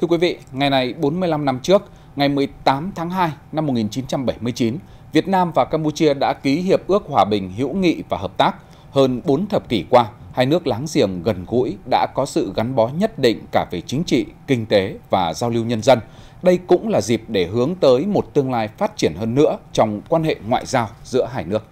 Thưa quý vị, ngày này 45 năm trước, ngày 18 tháng 2 năm 1979, Việt Nam và Campuchia đã ký hiệp ước hòa bình, hữu nghị và hợp tác. Hơn 4 thập kỷ qua, hai nước láng giềng gần gũi đã có sự gắn bó nhất định cả về chính trị, kinh tế và giao lưu nhân dân. Đây cũng là dịp để hướng tới một tương lai phát triển hơn nữa trong quan hệ ngoại giao giữa hai nước.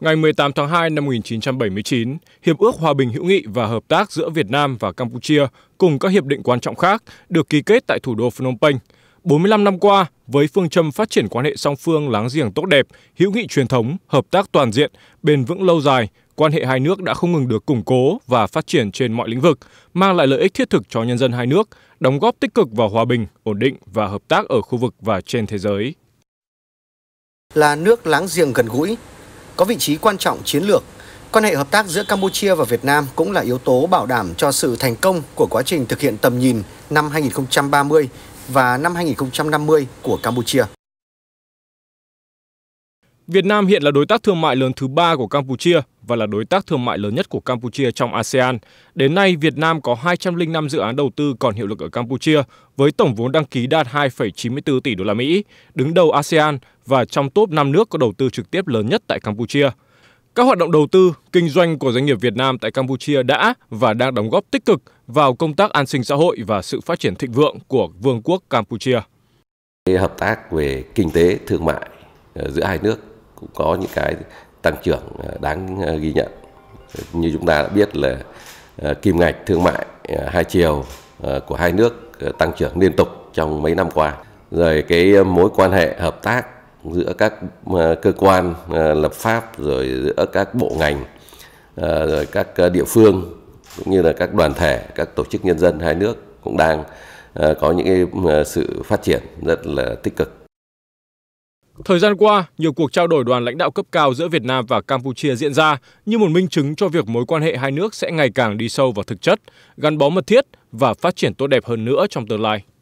Ngày 18 tháng 2 năm 1979, Hiệp ước Hòa bình hữu nghị và hợp tác giữa Việt Nam và Campuchia cùng các hiệp định quan trọng khác được ký kết tại thủ đô Phnom Penh. 45 năm qua, với phương châm phát triển quan hệ song phương láng giềng tốt đẹp, hữu nghị truyền thống, hợp tác toàn diện, bền vững lâu dài, quan hệ hai nước đã không ngừng được củng cố và phát triển trên mọi lĩnh vực, mang lại lợi ích thiết thực cho nhân dân hai nước, đóng góp tích cực vào hòa bình, ổn định và hợp tác ở khu vực và trên thế giới. Là nước láng giềng gần gũi, có vị trí quan trọng chiến lược. Quan hệ hợp tác giữa Campuchia và Việt Nam cũng là yếu tố bảo đảm cho sự thành công của quá trình thực hiện tầm nhìn năm 2030 và năm 2050 của Campuchia. Việt Nam hiện là đối tác thương mại lớn thứ ba của Campuchia và là đối tác thương mại lớn nhất của Campuchia trong ASEAN. Đến nay, Việt Nam có 205 dự án đầu tư còn hiệu lực ở Campuchia với tổng vốn đăng ký đạt 2,94 tỷ đô la Mỹ, đứng đầu ASEAN và trong top 5 nước có đầu tư trực tiếp lớn nhất tại Campuchia. Các hoạt động đầu tư, kinh doanh của doanh nghiệp Việt Nam tại Campuchia đã và đang đóng góp tích cực vào công tác an sinh xã hội và sự phát triển thịnh vượng của Vương quốc Campuchia. Hợp tác về kinh tế, thương mại ờ, giữa hai nước cũng có những cái tăng trưởng ờ, đáng ờ, ghi nhận. Như chúng ta đã biết là ờ, kim ngạch thương mại hai chiều của hai nước tăng trưởng liên tục trong mấy năm qua. Rồi cái mối quan hệ hợp tác giữa các cơ quan lập pháp rồi giữa các bộ ngành rồi các địa phương cũng như là các đoàn thể, các tổ chức nhân dân hai nước cũng đang có những cái sự phát triển rất là tích cực. Thời gian qua, nhiều cuộc trao đổi đoàn lãnh đạo cấp cao giữa Việt Nam và Campuchia diễn ra như một minh chứng cho việc mối quan hệ hai nước sẽ ngày càng đi sâu vào thực chất, gắn bó mật thiết và phát triển tốt đẹp hơn nữa trong tương lai.